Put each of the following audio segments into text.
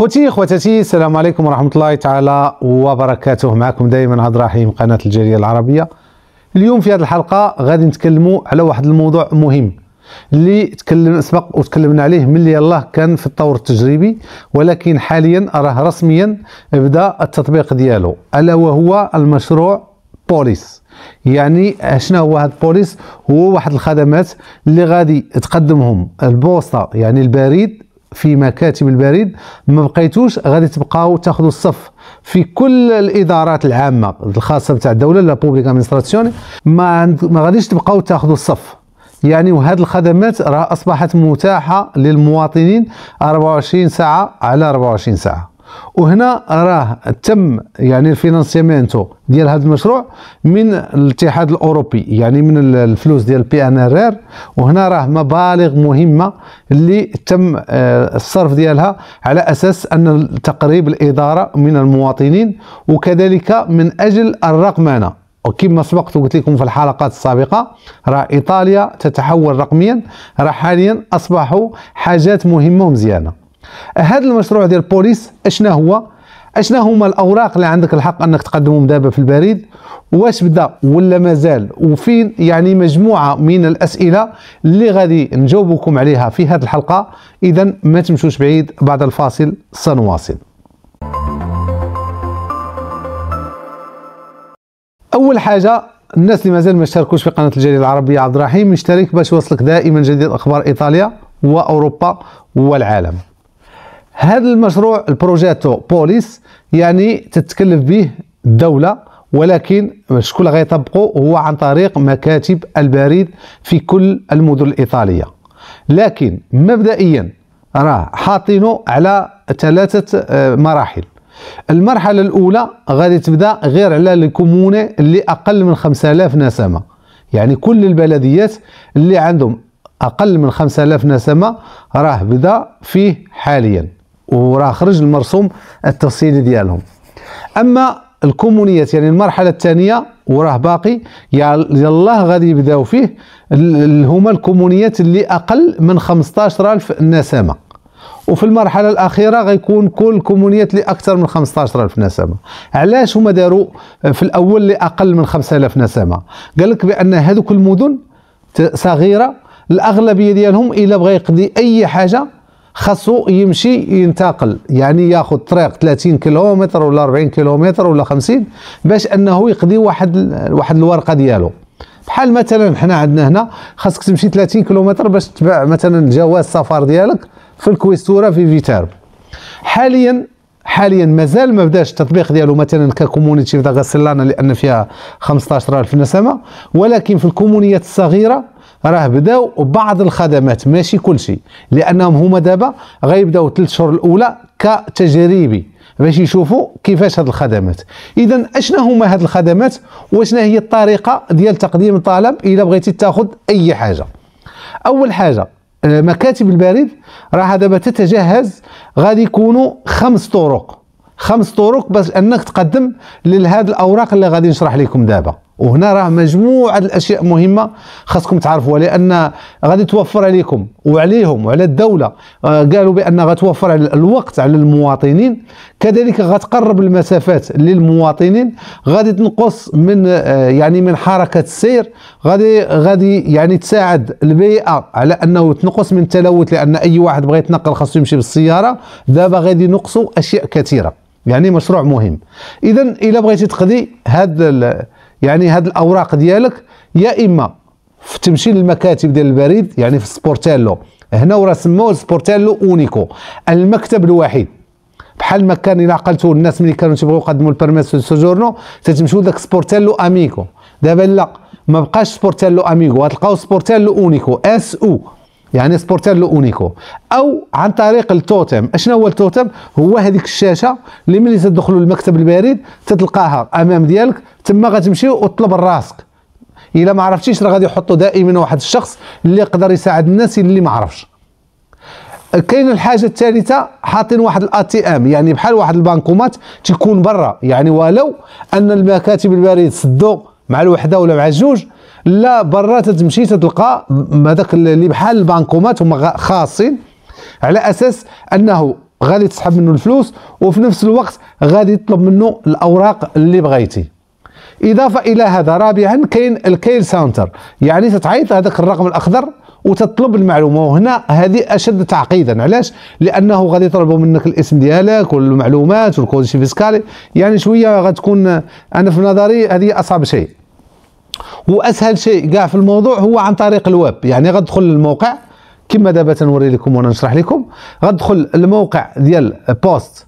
خوتي خواتاتي السلام عليكم ورحمه الله تعالى وبركاته معكم دائما عبد الرحيم قناه الجاليه العربيه اليوم في هذه الحلقه غادي نتكلموا على واحد الموضوع مهم اللي تكلم سبق وتكلمنا عليه ملي يلاه كان في الطور التجريبي ولكن حاليا راه رسميا بدا التطبيق ديالو الا وهو المشروع بوليس يعني شنو هو هذا بوليس هو واحد الخدمات اللي غادي تقدمهم البوسطه يعني البريد في مكاتب البريد ما بقيتوش غادي تبقاو تاخذوا الصف في كل الادارات العامه الخاصه بتاع الدوله لا بوبليك ادمنستراسيون ما ما غاديش تبقاو تاخذوا الصف يعني وهذه الخدمات راه اصبحت متاحه للمواطنين 24 ساعه على 24 ساعه وهنا راه تم يعني الفينانسيمنتو ديال هذا المشروع من الاتحاد الاوروبي يعني من الفلوس ديال بي ان ار ار وهنا راه مبالغ مهمه اللي تم آه، الصرف ديالها على اساس ان تقريب الاداره من المواطنين وكذلك من اجل الرقمنه وكما سبقت وقلت لكم في الحلقات السابقه راه ايطاليا تتحول رقميا راه حاليا اصبحوا حاجات مهمه ومزيانه هذا المشروع ديال بوليس اشنا هو اشنا هما الاوراق اللي عندك الحق انك تقدمهم دابا في البريد واش بدا ولا مازال وفين يعني مجموعه من الاسئله اللي غادي نجاوبكم عليها في هذه الحلقه اذا ما تمشوش بعيد بعد الفاصل سنواصل اول حاجه الناس اللي مازال ما اشتركوش في قناه الجاليه العربيه عبد الرحيم اشترك باش يوصلك دائما جديد اخبار ايطاليا واوروبا والعالم هذا المشروع البروجيتو بوليس يعني تتكلف به الدولة ولكن شكون اللي غيطبقوا هو عن طريق مكاتب البريد في كل المدن الإيطالية لكن مبدئيا راه حاطينو على ثلاثة آه، مراحل المرحلة الأولى غادي تبدا غير على الكومونة اللي أقل من 5000 نسمة يعني كل البلديات اللي عندهم أقل من 5000 نسمة راه بدا فيه حاليا وراه خرج المرسوم التفصيلي ديالهم اما الكومونيات يعني المرحله الثانيه وراه باقي يلاه غادي يبداو فيه هما الكومونيات اللي اقل من 15000 نسمه وفي المرحله الاخيره غيكون كل كومونيات اللي اكثر من 15000 نسمه علاش هما داروا في الاول اللي اقل من 5000 نسمه قال لك بان هذوك المدن صغيره الاغلبيه ديالهم الا بغى يقضي اي حاجه خاصو يمشي ينتقل يعني ياخذ طريق 30 كيلومتر ولا 40 كيلومتر ولا 50 باش انه يقضي واحد واحد الورقه ديالو بحال مثلا حنا عندنا هنا خاصك تمشي 30 كيلومتر باش تبع مثلا جواز السفر ديالك في الكويستوره في فيتار حاليا حاليا مازال ما بداش التطبيق ديالو مثلا ككومونيتي في غسلانه لان فيها 15000 نسمه ولكن في الكومونيات الصغيره راه بداو بعض الخدمات ماشي كلشي لانهم هما دابا غيبداو ثلاث شهور الاولى كتجريبي باش يشوفوا كيفاش هاد الخدمات اذا اشنا هما هاد الخدمات واشنا هي الطريقه ديال تقديم الطلب الا بغيتي تاخذ اي حاجه اول حاجه آه، مكاتب البريد راه دابا تتجهز غادي يكونوا خمس طرق خمس طرق باش انك تقدم لهاد الاوراق اللي غادي نشرح لكم دابا وهنا راه مجموعه الاشياء مهمه خاصكم تعرفوها لان غادي توفر عليكم وعليهم وعلى الدوله آه، قالوا بان غتوفر على الوقت على المواطنين كذلك غتقرب المسافات للمواطنين غادي تنقص من آه، يعني من حركه السير غادي غادي يعني تساعد البيئه على انه تنقص من التلوث لان اي واحد بغى يتنقل خاصو يمشي بالسياره دابا غادي نقصوا اشياء كثيره يعني مشروع مهم اذا الا بغيتي تقضي هذا يعني هاد الاوراق ديالك يا اما في تمشي للمكاتب ديال البريد يعني في سبورتالو هنا ورا سموه سبورتالو اونيكو المكتب الوحيد بحال ما كان الى عقلتو الناس ملي كانوا تيبغيو يقدموا البيرميس سوجورنو تتمشيو لذاك سبورتالو اميكو دابا لا ما بقاش سبورتالو اميكو غتلقاو سبورتالو اونيكو اس او يعني سبورتير لو اونيكو او عن طريق التوتم اشنو هو التوتم هو هذيك الشاشه اللي ملي تدخلوا المكتب البريد تتلقاها امام ديالك تما غتمشي وتطلب راسك الا ما عرفتيش راه غادي يحطوا دائما واحد الشخص اللي يقدر يساعد الناس اللي ما عرفش كاين الحاجه الثالثه حاطين واحد الا تي ام يعني بحال واحد البنكومات تيكون برا يعني ولو ان المكاتب البريد سدوا مع الوحده ولا مع الجوج لا برا تتمشي تتلقى هذاك اللي بحال البنكومات هما خاصين على اساس انه غادي تسحب منه الفلوس وفي نفس الوقت غادي تطلب منه الاوراق اللي بغيتي اضافه الى هذا رابعا كاين الكيل ساونتر يعني تتعيط هذاك الرقم الاخضر وتطلب المعلومه وهنا هذه اشد تعقيدا علاش لانه غادي يطلبوا منك الاسم ديالك والمعلومات والكود فيسكالي يعني شويه غتكون انا في نظري هذه اصعب شيء واسهل شيء كاع في الموضوع هو عن طريق الويب يعني غدخل للموقع كما دابا تنوري لكم وانا نشرح لكم غدخل الموقع ديال بوست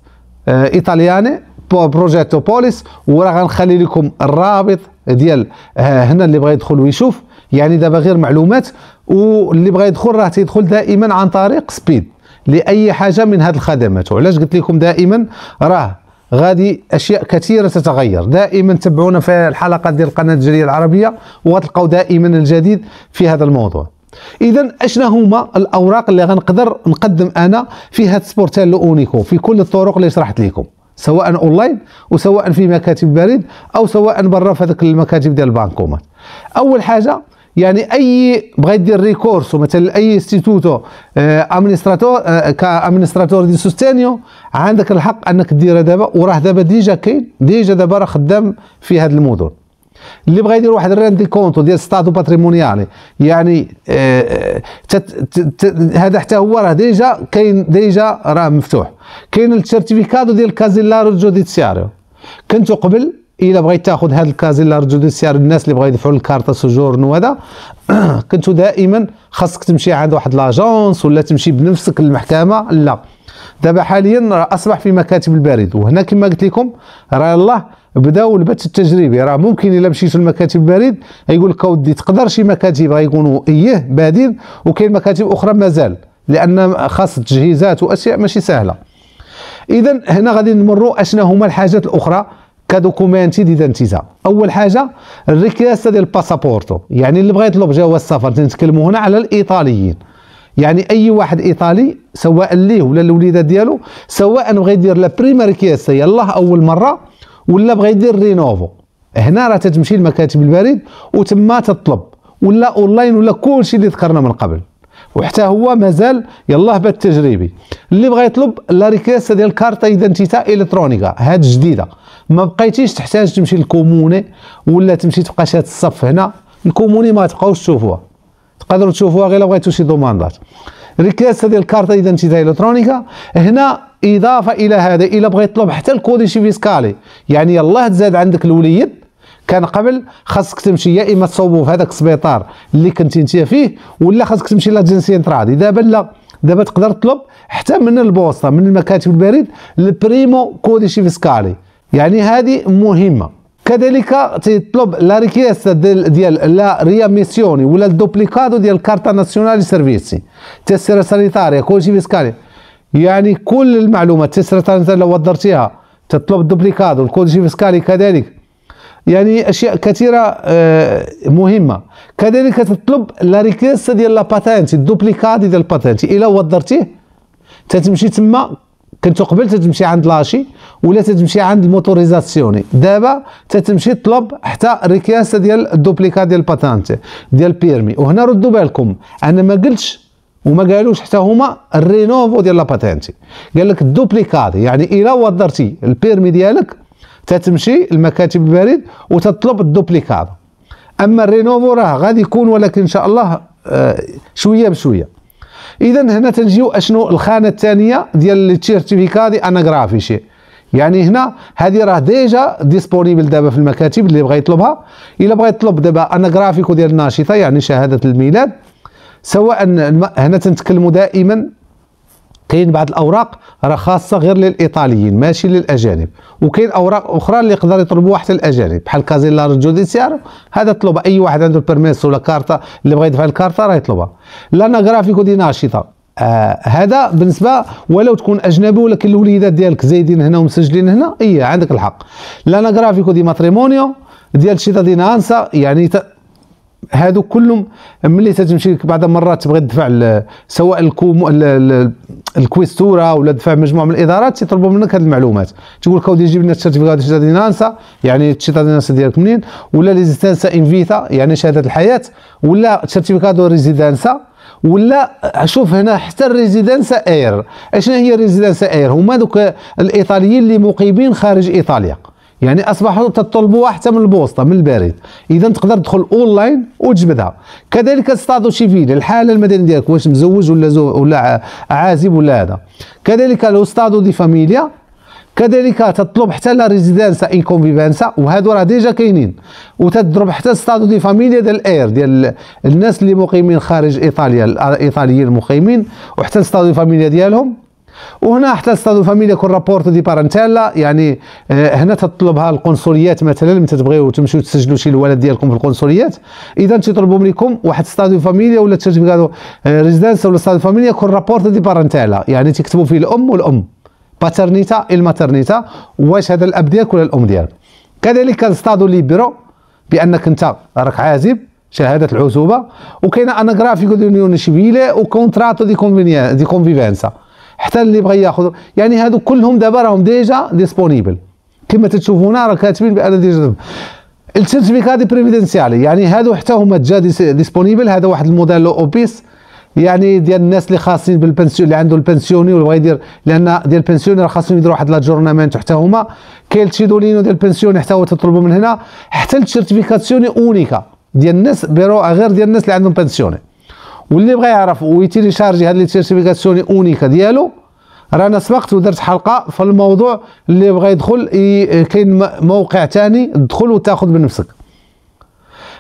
آه، ايطالياني بروجيتو بوليس وراه غنخلي لكم الرابط ديال آه، هنا اللي بغى يدخل ويشوف يعني دابا غير معلومات واللي بغى يدخل راه تيدخل دائما عن طريق سبيد لاي حاجه من هذه الخدمات وعلاش قلت لكم دائما راه غادي اشياء كثيره تتغير دائما تبعونا في الحلقه ديال القناه الجاليه العربيه وغتلقاو دائما الجديد في هذا الموضوع اذا اشنا هما الاوراق اللي غنقدر نقدم انا في هذا سبورتالو اونيكو في كل الطرق اللي شرحت لكم سواء اونلاين وسواء في مكاتب بريد او سواء برا في هذوك المكاتب ديال البانكومات اول حاجه يعني اي بغا يدير ريكورس مثلا اي انستيتوتو كا كامنستراتور دي سوستينيو عندك الحق انك ديرها دابا وراه دابا ديجا كاين ديجا دابا راه خدام في هذا المدن اللي بغا يدير واحد دي كونتو ديال ستادو باتريمونيالي يعني آه، آه، هذا حتى هو راه ديجا كاين ديجا راه مفتوح كاين السيرتيفيكادو ديال كازيلارو جوديسياريو كنتو قبل اذا بغيت تاخذ هذا الكازيلا سيار الناس اللي بغا يدفعوا الكارطه سجور وهذا كنت دائما خاصك تمشي عند واحد لاجونس ولا تمشي بنفسك للمحكمه لا دابا حاليا راه اصبح في مكاتب البريد وهنا كما قلت لكم راه الله بداو البث التجريبي راه ممكن الا مشيتو لمكاتب البريد يقول لك اودي تقدر شي مكاتب غيكونوا ايه بادين وكاين مكاتب اخرى مازال لان خاص تجهيزات واشياء ماشي سهله اذا هنا غادي نمروا اشنا هما الحاجات الاخرى كدوكومانتي دي تنتيزا اول حاجه الريكيست ديال الباسابورتو يعني اللي بغى يطلب جواز سفر تنتكلموا هنا على الايطاليين يعني اي واحد ايطالي سواء ليه ولا الوليده ديالو سواء بغى يدير لا بريما ريكاسه يلاه اول مره ولا بغى يدير رينوفو هنا راه تتمشي لمكاتب البريد وتما تطلب ولا اونلاين ولا كلشي اللي ذكرنا من قبل وحتى هو مازال يلاه بات تجريبي اللي بغى يطلب لا ريكاس ديال الكارت ايدنتيتا الكترونيكا هاد جديده ما بقيتيش تحتاج تمشي للكوموني ولا تمشي تبقى شاد الصف هنا الكوموني ما تبقاوش تشوفوها تقدروا تشوفوها غير بغيتو شي دوماندات ريكاس ديال الكارت ايدنتيتا الكترونيكا هنا اضافه الى هذا الا بغى يطلب حتى الكودي شي فيسكالي يعني يلاه تزاد عندك الوليد كان قبل خاصك تمشي يا اما تصوبوا في هذاك السبيطار اللي كنتي انت فيه ولا خاصك تمشي لاجنسي انترادي دابا لا دابا تقدر تطلب حتى من البوسطه من المكاتب البريد البريمو كوديشي فيسكالي يعني هذه مهمه كذلك تطلب لا ريكيست ديال, ديال لا رياميسيوني ولا الدوبليكادو ديال الكارتا ناسيونالي سيرفيسي تسيرة سانيتاريا كلشي فيسكالي يعني كل المعلومات تسيرة سانيتاريا لو درتيها تطلب الدوبليكادو الكوديشي فيسكالي كذلك يعني اشياء كثيره آه، مهمه كذلك تطلب لا ريكيست ديال لا باتانت الدوبليكات ديال الباتانت الا وضرتيه تتمشي تما كنت قبل تتمشي عند لاشي ولا تتمشي عند الموتوريزاسيوني دابا تتمشي تطلب حتى ريكيست ديال الدوبليكات ديال الباتانت ديال بيرمي وهنا ردوا بالكم انا ما قلتش وما قالوش حتى هما الرينوفو ديال لاباتانتي قال لك الدوبليكات يعني الا وضرتي البيرمي ديالك تتمشي المكاتب البريد وتطلب الدوبليكاد اما الرينوفو راه غادي يكون ولكن ان شاء الله آه، شويه بشويه اذا هنا تنجيو اشنو الخانه الثانيه ديال التيرتيفيكا دي اناغرافيشي يعني هنا هذه راه ديجا ديسبونيبل دابا في المكاتب اللي بغى يطلبها الا بغى يطلب دابا اناغرافيكو ديال الناشطه يعني شهاده الميلاد سواء هنا تنتكلموا دائما كاين بعض الاوراق راه خاصه غير للايطاليين ماشي للاجانب وكاين اوراق اخرى اللي يقدر يطلبوها حتى الاجانب بحال كازيلا جوديسيار هذا طلب اي واحد عنده بيرميس ولا كارتا اللي بغى يدفع الكارتا راه يطلبها لانا غرافيكو دي ناشطه آه هذا بالنسبه ولو تكون اجنبي ولكن الوليدات ديالك زايدين هنا ومسجلين هنا اي عندك الحق لانا غرافيكو دي ماتريمونيو ديال شيطا دي نانسا يعني هادو كلهم ملي تتمشي بعض المرات تبغي تدفع سواء الكو الكويستوره ولا تدفع مجموعه من الادارات تيطلبوا منك هذه المعلومات تقول لك اودي جيب لنا السيرتيفيكات ديال دينانسا يعني الشيطانينانسا ديالك منين ولا ليزيستانسا انفيتا يعني شهاده الحياه ولا سيرتيفيكات دو ريزيدانسا ولا شوف هنا حتى الريزيدانسا اير اشنا هي الريزيدانسا اير هما دوك الايطاليين اللي مقيمين خارج ايطاليا يعني اصبحوا تطلبوها حتى من البوسطه من البريد اذا تقدر تدخل اونلاين وتجبدها كذلك ستادو شيفيل الحاله المدنيه ديالك واش مزوج ولا زو ولا عازب ولا هذا كذلك لو ستادو دي فاميليا كذلك تطلب حتى لا ريزيدانس ان كونفيفانسا وهادو راه ديجا كاينين وتضرب حتى ستادو دي فاميليا ديال الاير ديال الناس اللي مقيمين خارج ايطاليا الايطاليين المقيمين وحتى ستادو دي فاميليا ديالهم وهنا حتى تستضيف كون رابورت دي بارنتيلا يعني آه، هنا تطلبها القنصليات مثلا من تبغيو تمشيو تسجلوا شي الولد ديالكم في القنصليات اذا تيطلبوا منكم واحد ستاديو فاميليا ولا تيرتيفيكادو ريزيدنس آه، ولا ستاديو فاميليا كون رابورت دي بارنتيلا يعني تكتبوا فيه الام والام باترنيتا الماترنيتا واش هذا الاب ديالك ولا الام ديالك كذلك ستادو ليبرو بانك انت راك عازب شهاده العزوبه وكاينه انغرافيكو دي يونيون شبيله وكونتراتو دي كونفينيا دي كونفيفانسا حتى اللي بغى ياخذ يعني هادو كلهم دابا راهم ديجا ديسبونيبل كما تشوفونا راه كاتبين بان ديجا السيرتيفيكات بريفيدنسيالي يعني هادو حتى هما جا ديسبونيبل هذا واحد الموديل اوبيس يعني ديال الناس اللي خاصين بالبنسيون اللي عنده البنسيوني واللي بغى يدير لان ديال البنسيوني راه خاصهم يديروا واحد لاجورنامنت حتى هما كاين التشيدولينو ديال البنسيوني حتى هو تطلبوا من هنا حتى السيرتيفيكاسيوني اونيكا ديال الناس بيرو غير ديال الناس اللي عندهم بنسيوني واللي بغى يعرف ويتيليشارجي هاد لي سيرتيفيكاسيوني اونيكا ديالو رانا سبقت ودرت حلقه في الموضوع اللي بغى يدخل كاين موقع ثاني دخل وتاخذ بنفسك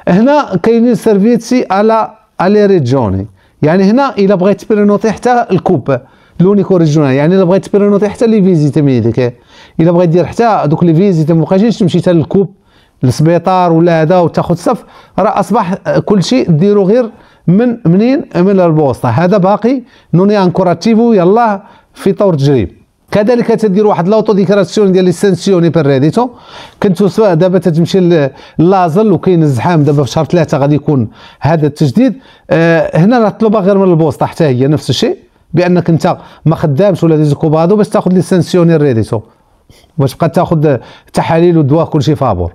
هنا كاينين سيرفيتسي على الي ريجوني يعني هنا الا بغيت برينوتي حتى الكوب لونيكو ريجيونال يعني الا بغيت برينوتي حتى لي فيزيت ميديك الا بغيت دير حتى دوك لي فيزيت ما بقاش تمشي حتى للكوب للسبيطار ولا هذا وتاخذ صف راه اصبح كلشي ديرو غير من منين من البوسطه هذا باقي نوني انكوراتيفو يلاه في طور تجريب كذلك تدير واحد لوطو ديكراسيون ديال ليسانسيوني بريديتو كنتو دابا تتمشي لازل وكاين الزحام دابا في شهر ثلاثه غادي يكون هذا التجديد آه هنا راه طلبه غير من البوسطه حتى هي نفس الشيء بانك انت ما خدامش ولا ديزكو بادو باش تاخذ ليسانسيوني ريديتو باش تبقى تاخذ تحاليل ودواء كلشي فابور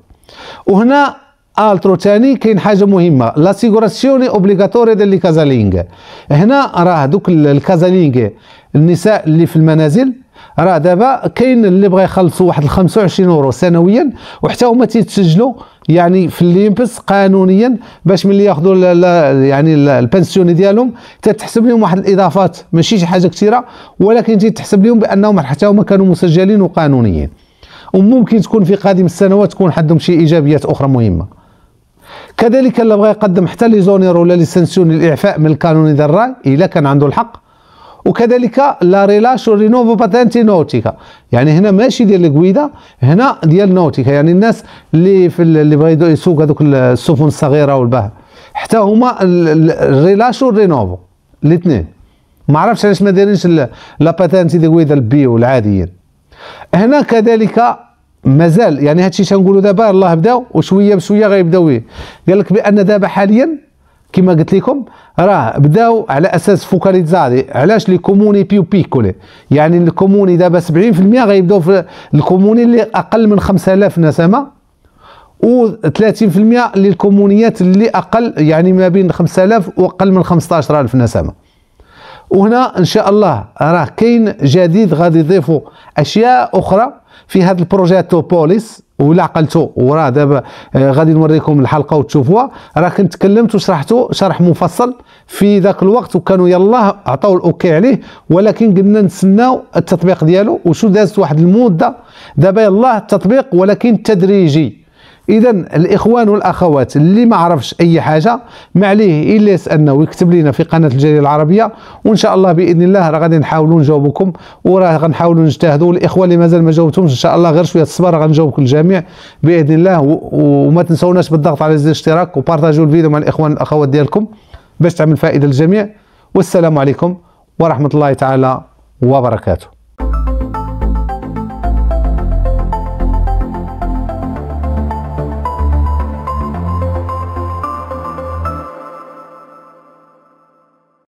وهنا الترو تاني كاين حاجه مهمه لاسيغوراسيوني اوبليغاتوري ديال كازالينغ هنا راه دوك الكازالينغ النساء اللي في المنازل راه دابا كاين اللي بغا يخلصوا واحد 25 اورو سنويا وحتى هما تيتسجلوا يعني في الليمبس قانونيا باش ملي ياخذوا يعني البنسيون ديالهم تتحسب لهم واحد الاضافات ماشي شي حاجه كثيره ولكن تتحسب لهم بانهم حتى هما كانوا مسجلين وقانونيين وممكن تكون في قادم السنوات تكون عندهم شي ايجابيات اخرى مهمه كذلك اللي بغى يقدم حتى لي زونير ولا لي الاعفاء من القانون ديال الراي الا كان عنده الحق وكذلك لا ريلاش رينوفو باتانتي نوتيكا يعني هنا ماشي ديال الكويده هنا ديال نوتيكا يعني الناس اللي في اللي بغا يسوق هذوك السفن الصغيره والبحر حتى هما الريلاش والرينوفو الاثنين ما عرفتش علاش ما دايرينش لا باتانتي ديال الكويده البيو العاديين هنا كذلك مازال يعني هادشي تنقولوا دابا الله بداو وشويه بشويه غيبداو قال لك بان دابا حاليا كما قلت لكم راه بداو على اساس فوكاليزاري علاش لي كوموني بيو بيكولي يعني الكوموني دابا 70% غيبداو في الكوموني اللي اقل من 5000 نسمه و 30% للكومونيات اللي اقل يعني ما بين 5000 واقل من 15000 نسمه وهنا ان شاء الله راه كاين جديد غادي يضيفوا اشياء اخرى في هذا البروجي توبوليس ولا عقلتو وراه دابا آه، غادي نوريكم الحلقه وتشوفوها راه كنت تكلمت وشرحتو شرح مفصل في ذاك الوقت وكانوا يلاه عطاو الاوكي عليه ولكن قلنا نتسناو التطبيق ديالو وشو دازت واحد المده دابا يلاه التطبيق ولكن تدريجي اذا الاخوان والاخوات اللي ما عرفش اي حاجه ما عليه الا يسالنا ويكتب لنا في قناه الجاليه العربيه وان شاء الله باذن الله راه غادي نحاولوا نجاوبكم وراه غنحاولوا نجتهدوا الاخوه اللي مازال ما جاوبتهمش ان شاء الله غير شويه الصبر غنجاوبكم الجميع باذن الله وما تنسوناش بالضغط على زر الاشتراك وبارطاجيو الفيديو مع الاخوان والاخوات ديالكم باش تعمل فائده للجميع والسلام عليكم ورحمه الله تعالى وبركاته